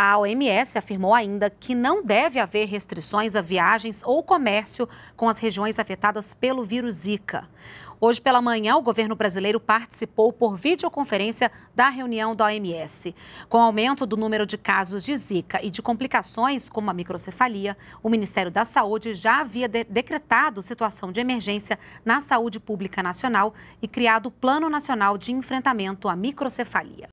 A OMS afirmou ainda que não deve haver restrições a viagens ou comércio com as regiões afetadas pelo vírus Zika. Hoje pela manhã, o governo brasileiro participou por videoconferência da reunião da OMS. Com o aumento do número de casos de Zika e de complicações como a microcefalia, o Ministério da Saúde já havia de decretado situação de emergência na saúde pública nacional e criado o Plano Nacional de Enfrentamento à Microcefalia.